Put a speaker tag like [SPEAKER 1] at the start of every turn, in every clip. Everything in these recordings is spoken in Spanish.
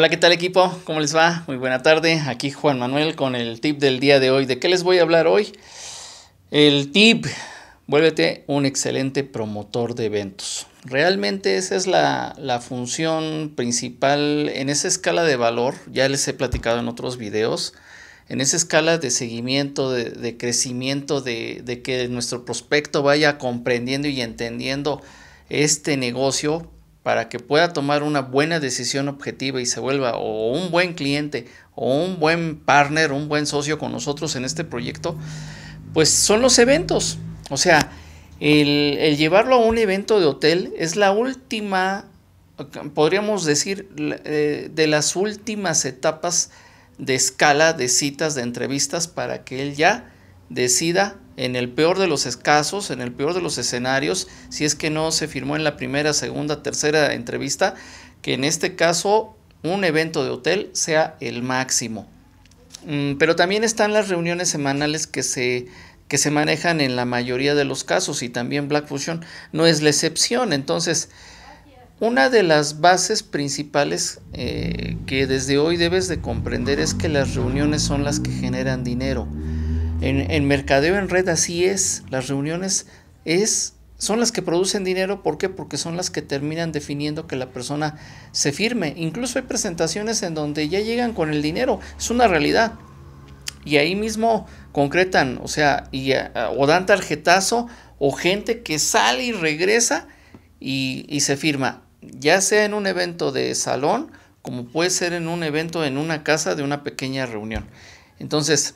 [SPEAKER 1] Hola, ¿qué tal equipo? ¿Cómo les va? Muy buena tarde. Aquí Juan Manuel con el tip del día de hoy. ¿De qué les voy a hablar hoy? El tip, vuélvete un excelente promotor de eventos. Realmente esa es la, función principal en esa escala de valor. Ya les he platicado en otros videos. En esa escala de seguimiento, de, crecimiento, de que nuestro prospecto vaya comprendiendo y entendiendo este negocio para que pueda tomar una buena decisión objetiva y se vuelva o un buen cliente o un buen partner, un buen socio con nosotros en este proyecto, pues son los eventos. O sea, el, llevarlo a un evento de hotel es la última, podríamos decir, eh, de las últimas etapas de escala de citas, de entrevistas, para que él ya decida en el peor de los escasos, en el peor de los escenarios, si es que no se firmó en la primera, segunda, tercera entrevista, que en este caso un evento de hotel sea el máximo. Mm, pero también están las reuniones semanales que se, que se manejan en la mayoría de los casos y también Black Fusion no es la excepción. Entonces, una de las bases principales eh, que desde hoy debes de comprender es que las reuniones son las que generan dinero. En, mercadeo en red así es, las reuniones es son las que producen dinero, ¿por qué? Porque son las que terminan definiendo que la persona se firme. Incluso hay presentaciones en donde ya llegan con el dinero, es una realidad. Y ahí mismo concretan, o sea, y, eh, o dan tarjetazo o gente que sale y regresa y, y se firma, ya sea en un evento de salón, como puede ser en un evento en una casa de una pequeña reunión. Entonces,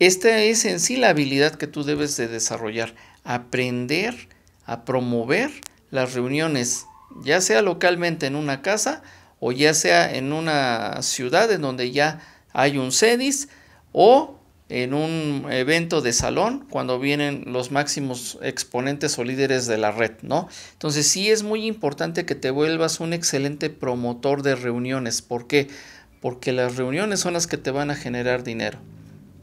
[SPEAKER 1] esta es en sí la habilidad que tú debes de desarrollar, aprender a promover las reuniones, ya sea localmente en una casa o ya sea en una ciudad en donde ya hay un CEDIS o en un evento de salón cuando vienen los máximos exponentes o líderes de la red, ¿no? Entonces sí es muy importante que te vuelvas un excelente promotor de reuniones. ¿Por qué? Porque las reuniones son las que te van a generar dinero.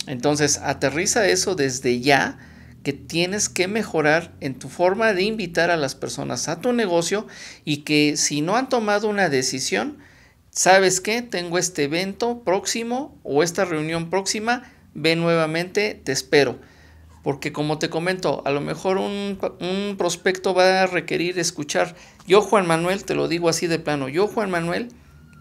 [SPEAKER 1] Entonces, aterriza eso desde ya que tienes que mejorar en tu forma de invitar a las personas a tu negocio y que si no han tomado una decisión, ¿sabes que Tengo este evento próximo o esta reunión próxima, ve nuevamente, te espero. Porque como te comento, a lo mejor un, un prospecto va a requerir escuchar, yo Juan Manuel, te lo digo así de plano, yo Juan Manuel,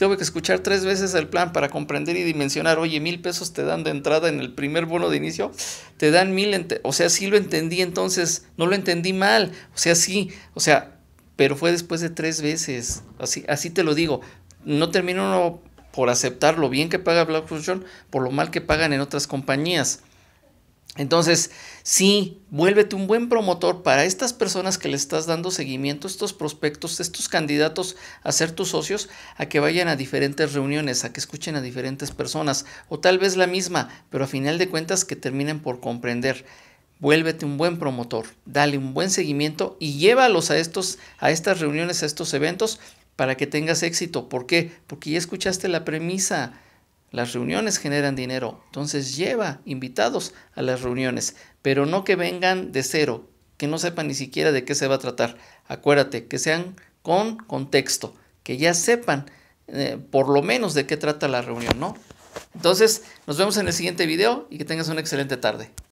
[SPEAKER 1] Tuve que escuchar tres veces el plan para comprender y dimensionar. Oye, mil pesos te dan de entrada en el primer bono de inicio. Te dan mil. O sea, sí lo entendí entonces. No lo entendí mal. O sea, sí. O sea, pero fue después de tres veces. Así, así te lo digo. No termino por aceptar lo bien que paga Black Fusion por lo mal que pagan en otras compañías. Entonces, sí, vuélvete un buen promotor para estas personas que le estás dando seguimiento, estos prospectos, estos candidatos a ser tus socios, a que vayan a diferentes reuniones, a que escuchen a diferentes personas, o tal vez la misma, pero a final de cuentas que terminen por comprender. Vuélvete un buen promotor, dale un buen seguimiento y llévalos a estos, a estas reuniones, a estos eventos, para que tengas éxito. ¿Por qué? Porque ya escuchaste la premisa las reuniones generan dinero, entonces lleva invitados a las reuniones, pero no que vengan de cero, que no sepan ni siquiera de qué se va a tratar. Acuérdate, que sean con contexto, que ya sepan eh, por lo menos de qué trata la reunión, ¿no? Entonces, nos vemos en el siguiente video y que tengas una excelente tarde.